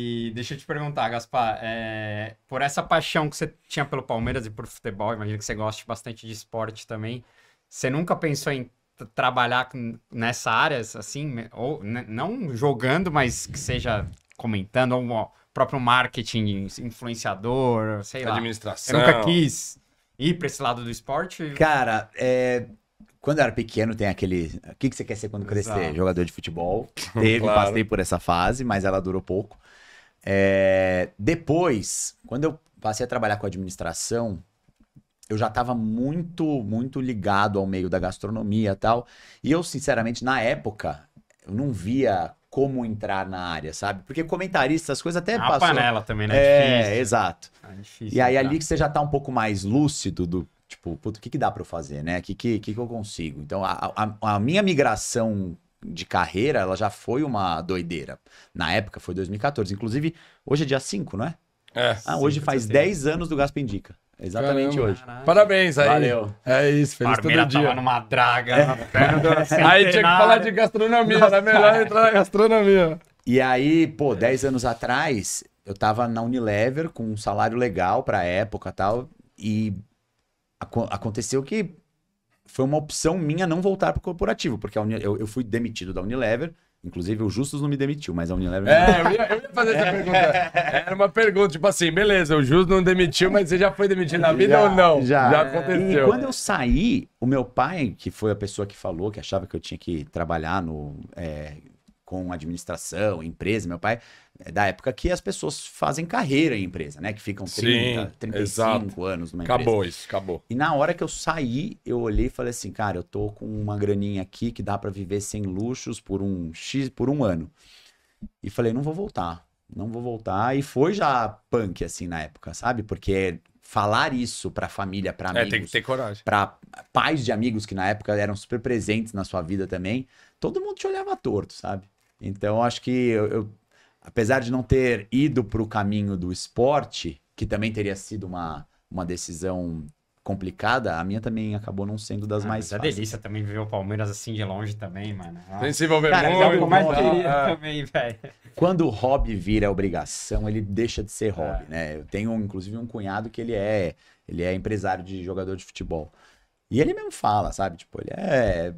E deixa eu te perguntar, Gaspar, é, por essa paixão que você tinha pelo Palmeiras e por futebol, imagino que você goste bastante de esporte também, você nunca pensou em trabalhar nessa área, assim, ou né, não jogando, mas que seja comentando, ou o próprio marketing, influenciador, sei lá. Administração. Você nunca quis ir para esse lado do esporte? Cara, é, quando eu era pequeno, tem aquele. O que, que você quer ser quando crescer? Exato. Jogador de futebol. Teve, claro. passei por essa fase, mas ela durou pouco. É, depois, quando eu passei a trabalhar com administração, eu já estava muito, muito ligado ao meio da gastronomia e tal. E eu, sinceramente, na época, eu não via como entrar na área, sabe? Porque comentarista, as coisas até a passou... panela também, né? É, difícil. exato. É difícil, e aí, entrar. ali que você já tá um pouco mais lúcido do, tipo, puto, o que que dá para eu fazer, né? O que, que, que, que eu consigo? Então, a, a, a minha migração de carreira, ela já foi uma doideira. Na época foi 2014. Inclusive, hoje é dia 5, não é? É. Ah, hoje faz 10 anos do Gaspa Indica. Exatamente Caramba. hoje. Parabéns aí. Valeu. É isso, feliz Parmeira todo dia. tava numa draga. É. aí tinha que falar de gastronomia, Nossa, era melhor entrar na gastronomia. E aí, pô, 10 anos atrás, eu tava na Unilever com um salário legal pra época e tal, e ac aconteceu que foi uma opção minha não voltar para o corporativo, porque eu, eu, fui demitido da Unilever. Inclusive, o Justus não me demitiu, mas a Unilever. É, eu ia, eu ia fazer essa pergunta. Era uma pergunta, tipo assim, beleza, o Justus não demitiu, mas você já foi demitido na vida já, ou não? Já. Já aconteceu. E quando eu saí, o meu pai, que foi a pessoa que falou, que achava que eu tinha que trabalhar no. É, com administração, empresa, meu pai, é da época que as pessoas fazem carreira em empresa, né? Que ficam 30, Sim, 35 exato. anos numa empresa. Acabou isso, acabou. E na hora que eu saí, eu olhei e falei assim, cara, eu tô com uma graninha aqui que dá para viver sem luxos por um X, por um ano. E falei, não vou voltar, não vou voltar. E foi já punk, assim, na época, sabe? Porque falar isso pra família, pra amigos... É, tem que ter coragem. Pra pais de amigos que na época eram super presentes na sua vida também, todo mundo te olhava torto, sabe? Então, acho que eu, eu apesar de não ter ido para o caminho do esporte, que também teria sido uma, uma decisão complicada, a minha também acabou não sendo das ah, mais fáceis. É delícia também ver o Palmeiras assim de longe também, mano. Tem se envolver Cara, muito. É mais ah, também, velho. Quando o hobby vira obrigação, ele deixa de ser hobby, é. né? Eu tenho inclusive um cunhado que ele é, ele é empresário de jogador de futebol. E ele mesmo fala, sabe? Tipo, ele é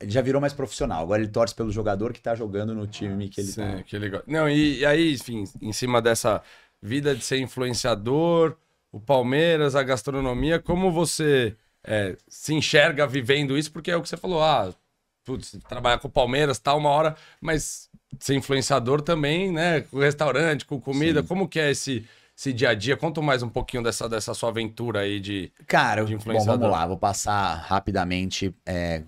ele já virou mais profissional. Agora ele torce pelo jogador que está jogando no time que ele Sim, tá. que legal. Não, e, e aí, enfim, em cima dessa vida de ser influenciador, o Palmeiras, a gastronomia, como você é, se enxerga vivendo isso? Porque é o que você falou, ah, putz, trabalhar com o Palmeiras tá uma hora, mas ser influenciador também, né? Com restaurante, com comida, Sim. como que é esse, esse dia a dia? Conta mais um pouquinho dessa, dessa sua aventura aí de, Cara, de influenciador. Bom, vamos lá, vou passar rapidamente é,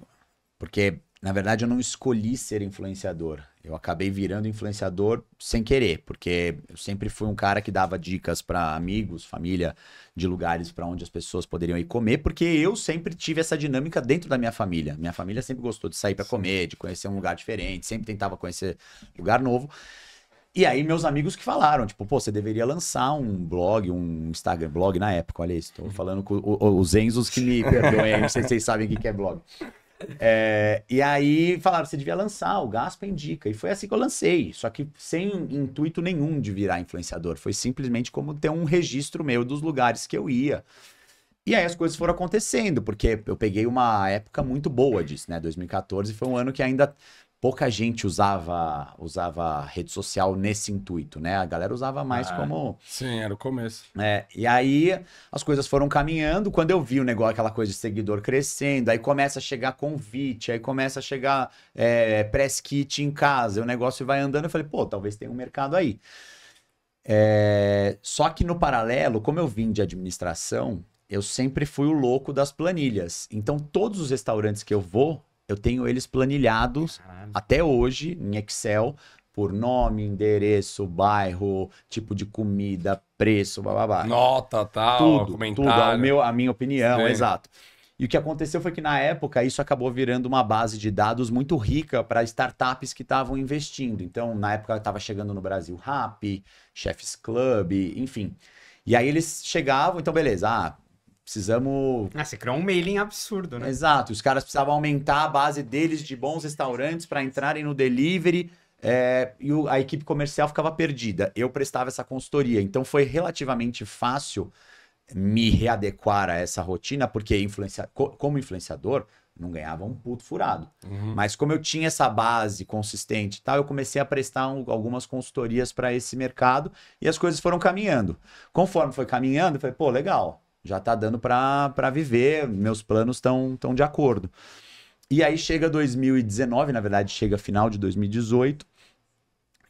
porque, na verdade, eu não escolhi ser influenciador. Eu acabei virando influenciador sem querer, porque eu sempre fui um cara que dava dicas para amigos, família, de lugares para onde as pessoas poderiam ir comer, porque eu sempre tive essa dinâmica dentro da minha família. Minha família sempre gostou de sair para comer, de conhecer um lugar diferente, sempre tentava conhecer lugar novo. E aí meus amigos que falaram, tipo, pô, você deveria lançar um blog, um Instagram, blog na época, olha isso, tô uhum. falando com os Enzos que me perdoem, não sei se vocês sabem o que é blog. É, e aí falaram, você devia lançar, o Gaspa indica. E foi assim que eu lancei, só que sem intuito nenhum de virar influenciador. Foi simplesmente como ter um registro meu dos lugares que eu ia. E aí as coisas foram acontecendo, porque eu peguei uma época muito boa disso, né? 2014 foi um ano que ainda pouca gente usava usava rede social nesse intuito, né? A galera usava mais ah, como Sim, era o começo. É, e aí as coisas foram caminhando, quando eu vi o negócio, aquela coisa de seguidor crescendo, aí começa a chegar convite, aí começa a chegar é, press kit em casa, o negócio vai andando, eu falei, pô, talvez tenha um mercado aí. É... Só que no paralelo, como eu vim de administração, eu sempre fui o louco das planilhas. Então, todos os restaurantes que eu vou, eu tenho eles planilhados Caramba. até hoje em Excel por nome, endereço, bairro, tipo de comida, preço, babá. Nota, tal, tudo, comentário. Tudo, a, meu, a minha opinião, Sim. exato. E o que aconteceu foi que na época isso acabou virando uma base de dados muito rica para startups que estavam investindo. Então, na época estava chegando no Brasil Rap, Chefs Club, enfim. E aí eles chegavam, então beleza, ah, precisamos. Ah, você criou um mailing absurdo, né? Exato. Os caras precisavam aumentar a base deles de bons restaurantes para entrarem no delivery. É, e a equipe comercial ficava perdida. Eu prestava essa consultoria. Então foi relativamente fácil me readequar a essa rotina, porque influencia... como influenciador, não ganhava um puto furado. Uhum. Mas como eu tinha essa base consistente e tal, eu comecei a prestar um, algumas consultorias para esse mercado e as coisas foram caminhando. Conforme foi caminhando, eu falei, pô, legal já tá dando para viver, meus planos estão tão de acordo. E aí chega 2019, na verdade chega final de 2018,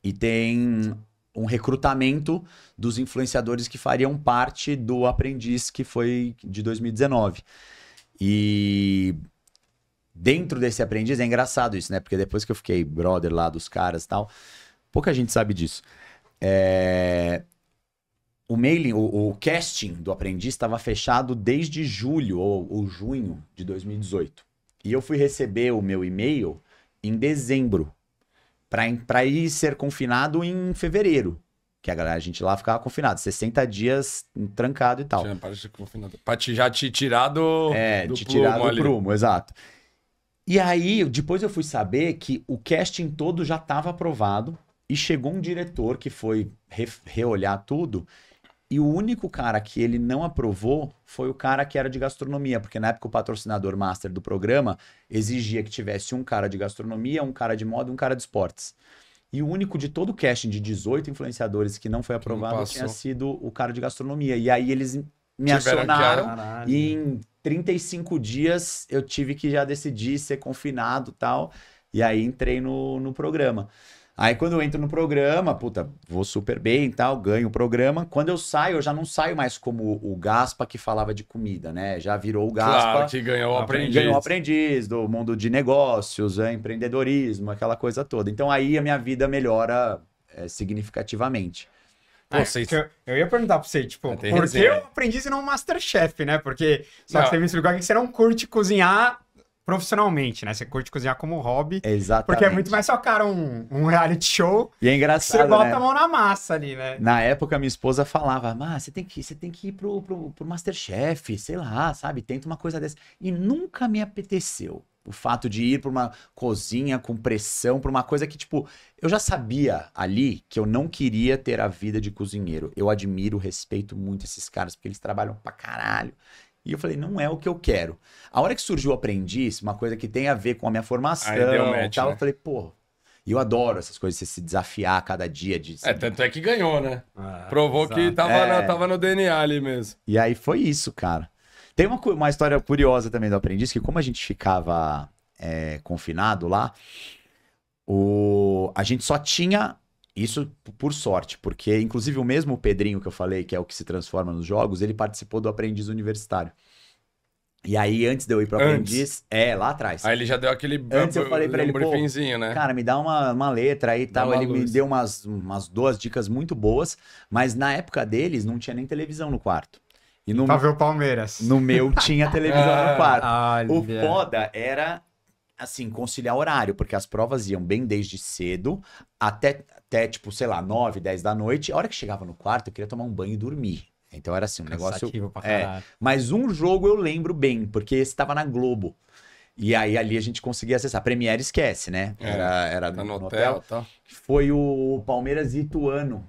e tem um recrutamento dos influenciadores que fariam parte do aprendiz que foi de 2019. E dentro desse aprendiz é engraçado isso, né? Porque depois que eu fiquei brother lá dos caras e tal, pouca gente sabe disso. É o mailing, o, o casting do aprendiz estava fechado desde julho ou, ou junho de 2018. E eu fui receber o meu e-mail em dezembro para ir ser confinado em fevereiro. Que a galera, a gente lá ficava confinado, 60 dias trancado e tal. Para te já te tirar do. É, do te tirar do prumo, exato. E aí, depois eu fui saber que o casting todo já estava aprovado e chegou um diretor que foi re reolhar tudo e o único cara que ele não aprovou foi o cara que era de gastronomia, porque na época o patrocinador master do programa exigia que tivesse um cara de gastronomia, um cara de moda e um cara de esportes. E o único de todo o casting de 18 influenciadores que não foi aprovado não tinha sido o cara de gastronomia. E aí eles me Tiveram acionaram e em 35 dias eu tive que já decidir ser confinado tal. E aí entrei no, no programa. Aí quando eu entro no programa, puta, vou super bem e tal, ganho o programa. Quando eu saio, eu já não saio mais como o Gaspa que falava de comida, né? Já virou o Gaspa. Claro, que ganhou o aprendiz. Ganhou o aprendiz do mundo de negócios, é, empreendedorismo, aquela coisa toda. Então aí a minha vida melhora é, significativamente. Pô, ah, vocês... eu, eu, ia perguntar pra você, tipo, ah, por que o aprendiz e não o Masterchef, né? Porque só não. que você me explicou que você não curte cozinhar profissionalmente, né? Você curte cozinhar como hobby. Exatamente. Porque é muito mais só, cara, um, um reality show. E é engraçado, Você bota né? a mão na massa ali, né? Na época, minha esposa falava, mas você tem que, você tem que ir pro, pro, pro Masterchef, sei lá, sabe? Tenta uma coisa dessa. E nunca me apeteceu. O fato de ir para uma cozinha com pressão, para uma coisa que, tipo, eu já sabia ali que eu não queria ter a vida de cozinheiro. Eu admiro, respeito muito esses caras, porque eles trabalham pra caralho. E eu falei, não é o que eu quero. A hora que surgiu o aprendiz, uma coisa que tem a ver com a minha formação match, tal, né? eu falei, pô. E eu adoro essas coisas, você se desafiar a cada dia. De... É, tanto é que ganhou, né? Ah, Provou exato. que tava, é... na, tava no DNA ali mesmo. E aí foi isso, cara. Tem uma, uma história curiosa também do aprendiz, que como a gente ficava é, confinado lá, o... a gente só tinha isso por sorte, porque inclusive o mesmo Pedrinho que eu falei, que é o que se transforma nos jogos, ele participou do aprendiz universitário. E aí, antes de eu ir pro aprendiz, é, lá atrás. Aí ele já deu aquele antes eu falei pra ele, pô né? Cara, me dá uma, uma letra aí e tal. Ele luz. me deu umas, umas duas dicas muito boas, mas na época deles não tinha nem televisão no quarto. E no, pra ver o Palmeiras. No meu tinha televisão no quarto. Ah, olha. O foda era assim, conciliar horário, porque as provas iam bem desde cedo até, até tipo, sei lá, 9, 10 da noite. A hora que chegava no quarto, eu queria tomar um banho e dormir. Então era assim, um negócio. Pra é, mas um jogo eu lembro bem, porque esse estava na Globo. E aí ali a gente conseguia acessar. A Premiere esquece, né? É, era, era tá no, no hotel. hotel. Tá. Foi o Palmeiras Ituano.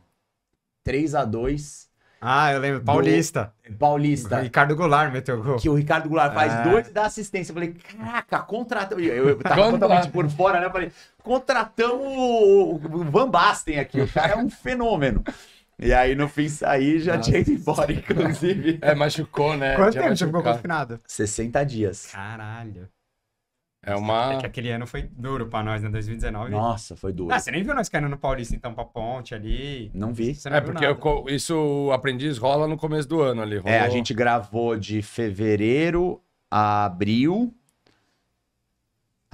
3 a 2 ah, eu lembro. Paulista. Do... Paulista. Ricardo Goulart meteu gol. Que o Ricardo Goulart faz é. dois da assistência. Eu falei, caraca, contratamos. Eu, eu tava totalmente por fora, né? Eu falei, contratamos o Van Basten aqui. O cara é um fenômeno. E aí, no fim, saí já tinha ido embora, inclusive. É, machucou, né? Quanto tempo você ficou confinado? 60 dias. Caralho. É uma. É que aquele ano foi duro pra nós, né? 2019. Nossa, foi duro. Ah, você nem viu nós caindo no Paulista, então, pra ponte ali. Não vi. Não é, porque eu, isso, aprendiz, rola no começo do ano ali. Rolou... É, a gente gravou de fevereiro a abril.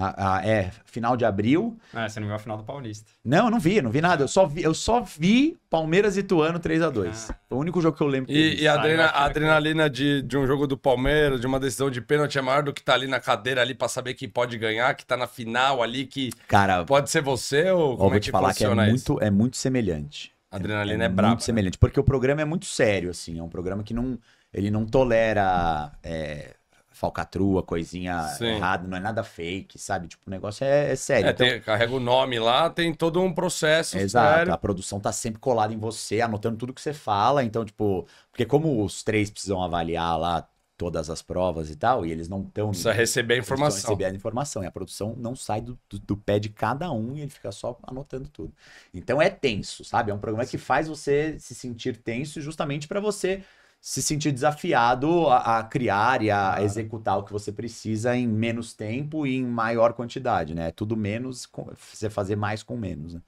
A, a, é, final de abril. Ah, você não viu a final do Paulista. Não, não vi, não vi nada. Eu só vi, eu só vi Palmeiras e Tuano 3x2. Ah. O único jogo que eu lembro. Que e, e a, adrena, a adrenalina de, de um jogo do Palmeiras, de uma decisão de pênalti é maior do que tá ali na cadeira ali pra saber que pode ganhar, que tá na final ali, que Cara, pode ser você ou como é que falar que é muito, é muito semelhante. A é, adrenalina é, é, é brava. Muito né? semelhante, porque o programa é muito sério, assim. É um programa que não... Ele não tolera... É, falcatrua, coisinha Sim. errada, não é nada fake, sabe? Tipo, o negócio é, é sério. É, então... tem, carrega o nome lá, tem todo um processo. Exato, a produção tá sempre colada em você, anotando tudo que você fala. Então, tipo, porque como os três precisam avaliar lá todas as provas e tal, e eles não estão. Precisa receber a informação. Precisa receber a informação. E a produção não sai do, do, do, pé de cada um e ele fica só anotando tudo. Então é tenso, sabe? É um programa que faz você se sentir tenso justamente para você se sentir desafiado a, a criar e a, a executar o que você precisa em menos tempo e em maior quantidade, né? É tudo menos, você fazer mais com menos, né?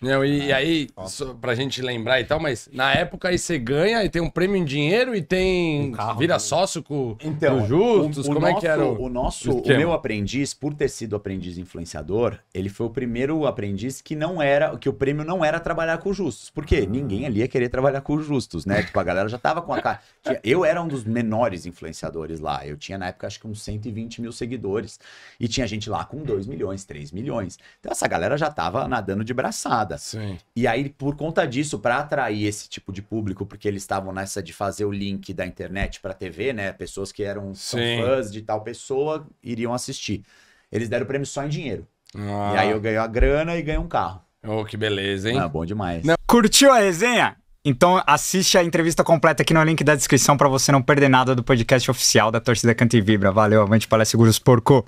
Não, e, e ah, aí, só pra gente lembrar e tal, mas na época aí você ganha e tem um prêmio em dinheiro e tem. Um carro, vira né? sócio com então, com justos. O, o como nosso, é que era? O, o nosso, o, o meu aprendiz, por ter sido aprendiz influenciador, ele foi o primeiro aprendiz que não era, que o prêmio não era trabalhar com justos. Por quê? Hum. Ninguém ali ia querer trabalhar com justos, né? tipo, a galera já tava com a cara. Eu era um dos menores influenciadores lá. Eu tinha, na época, acho que uns 120 mil seguidores. E tinha gente lá com 2 milhões, 3 milhões. Então essa galera já tava nadando de braçada. Sim. E aí, por conta disso, para atrair esse tipo de público, porque eles estavam nessa de fazer o link da internet para TV, né? Pessoas que eram fãs de tal pessoa iriam assistir. Eles deram o prêmio só em dinheiro. Ah. E aí ah. eu ganhei a grana e ganhei um carro. Oh, que beleza, hein? Ah, bom demais. Não. Curtiu a resenha? Então assiste a entrevista completa aqui no link da descrição para você não perder nada do podcast oficial da Torcida Canta e Vibra. Valeu, avante para seguros porco.